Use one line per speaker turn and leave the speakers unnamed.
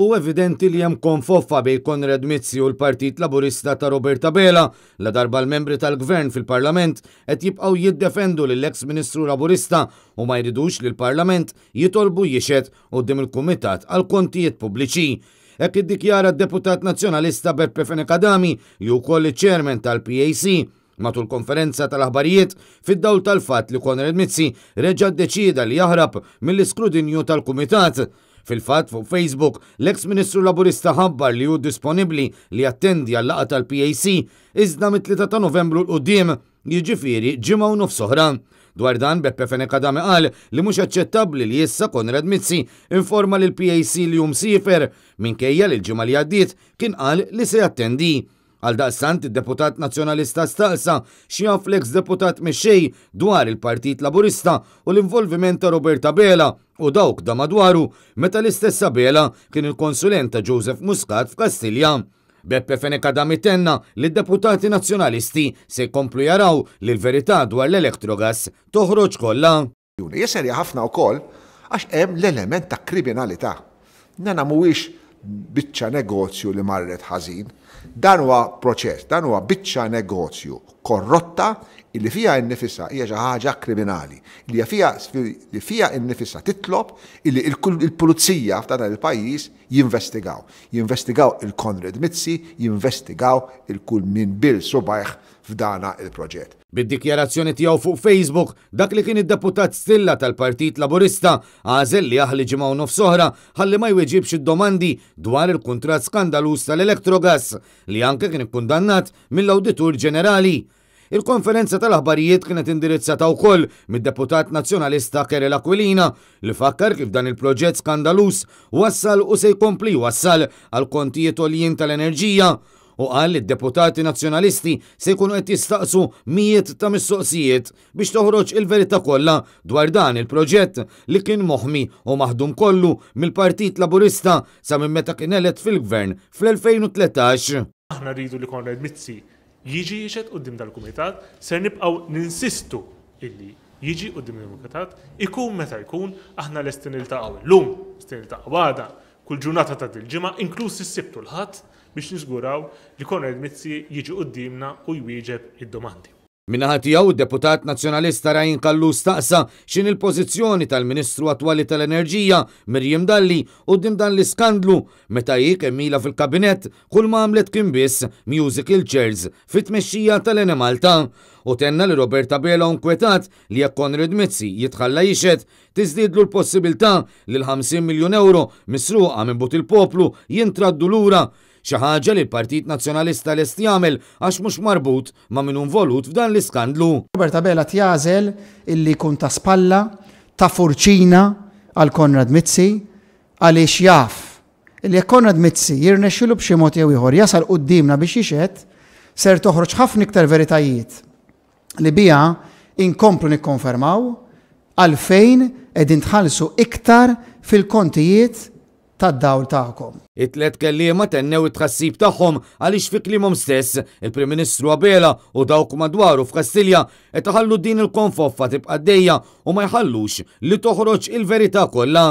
U evidenti li jem konfoffa bej Konrad Mizzi u l-Partit Laburista ta' Roberta Bela, la darba l-membri tal-Gvern fil-Parlament qed jibqgħu jiddefendu lill eks ministru Laburista u ma jridux li l-Parlament jitolbu u dim il-Kumitat għal kontijiet pubbliċi. Ek iddikjara d-deputat nazzjonalista Beppe Fenekadami ju koll ċermen tal-PAC matul konferenza tal-aħbarijiet fid-dawl tal-fat li Konrad Mizzi reġa' deċida li jaħrab mill-iskrutinju tal-Kumitat Fil-fat fuq Facebook, l-eks ministru laburista ħabbar li hu disponibli li attendi għall laqa tal-PAC iżda mit-3 ta' novembru l-qudiem jiġifieri ġimgħa u nofsoħra. Dwar dan Beppe Feneka dame qal li mhux aċċettabbli li issa Konrad Mizzi informa lil PAC li jum sifer minkejja li l-ġimgħa li għaddiet kien qal li se jattendi. Għal daqstant id-deputat nazjonalista staqsa l ex deputat mexxej dwar il-Partit Laburista u l-involviment ta' Roberta Bela u dawk da madwaru meta l-istess bela kien il konsulenta Joseph Muscat f'Kastilja. Beppe Feneka damitenna li deputati nazjonalisti se jkomplu jaraw li l-verità dwar l-elektrogas toħroġ kollha. Jeser ħafna koll, għax hemm l-element ta' kriminalità.
Nena mhuwiex biċċa negozju li marret ħażin, dan huwa proċess, dan huwa biċċa negozju korrotta illi fija innifissa hija xi ħaġa kriminali, li fija li fija innifissa titlob illi il-pulizija f'dan il-pajjiż jinvestigaw. Jinvestigaw il-Konrad Mizzi, jinvestigaw il-kull
min bil subajħ f'dana il-proġett. Bid-dikjarazzjoni tiegħu fuq Facebook, dak li kien id-deputat stilla tal-Partit Laburista għażel li aħli ġimgħu nofsoħra ħalli ma jweġibx id-domandi dwar il-kuntratt skandalus tal-Electrogas li anke kien ikkundannat mill-Awditur Ġenerali Il-konferenza tal-aħbarijiet kienet indirizzata wkoll mid-deputat nazzjonalista Kerel Aquilina li fakkar kif dan il-proġett skandalus wassal u se jkompli wassal għal kontijiet oljin tal-enerġija u għal id-deputati nazjonalisti se jkunu qed jistaqsu mijiet ta' mistoqsijiet biex toħroġ il-verità kollha dwar dan il-proġett li kien moħmi u maħdum kollu mill-Partit Laburista sa minn meta kien elett fil-Gvern fl-2013.
Aħna rridu li konna mizzi jiġi u dim dal-kumitat, ser nibqaw ninsistu illi jiġi dim dal-kumitat, ikun meta jkun aħna l-estin il-taqaw l-lum, estin il-taqaw għada, kull ġurnata ta' dil ġima inkluż s sibtu l ħat biex nizguraw li Konrad Mizzi jiġi dimna u jwieġeb id-domandi
jaw deputat nazjonalista Rajin Kallu staqsa xin il-pozizjoni tal-Ministru attwali tal-Enerġija Mirjim Dalli u dim dan l-iskandlu meta jik emila fil-kabinet kull ma għamlet kien biss musical chairs fit-mexxija tal-Enemalta u tenna li Roberta Bela unkwetat li jekk Konrad Mizzi jitħalla jixet tizdidlu l-possibilità li l-50 miljon euro misruqa minn but il-poplu jintraddu lura xi ħaġa li l-Partit Nazzjonalista l-Est jagħmel għax mhux marbut ma' minun volut f'dan l-iskandlu.
Roberta Abela tjażel illi kun ta' spalla ta' furċina għal Konrad Mizzi għaliex jaf illi jekk Konrad Mizzi jirnexxilu b'xi mod jew ieħor jasal quddiemna biex jixed ser toħroġ ħafna iktar veritajiet li bija inkomplu nikkonfermaw għalfejn edin tħallsu iktar fil-kontijiet tad-dawl taħkom.
It-tlet kelliema tennew it-tħassib tagħhom għaliex fi klimhom stess il-Prim Ministru Abela u dawk madwaru f'Kastilja qed ħallu din il-konfoffa tibqa' dejja u ma jħallux li toħroġ il-verità kollha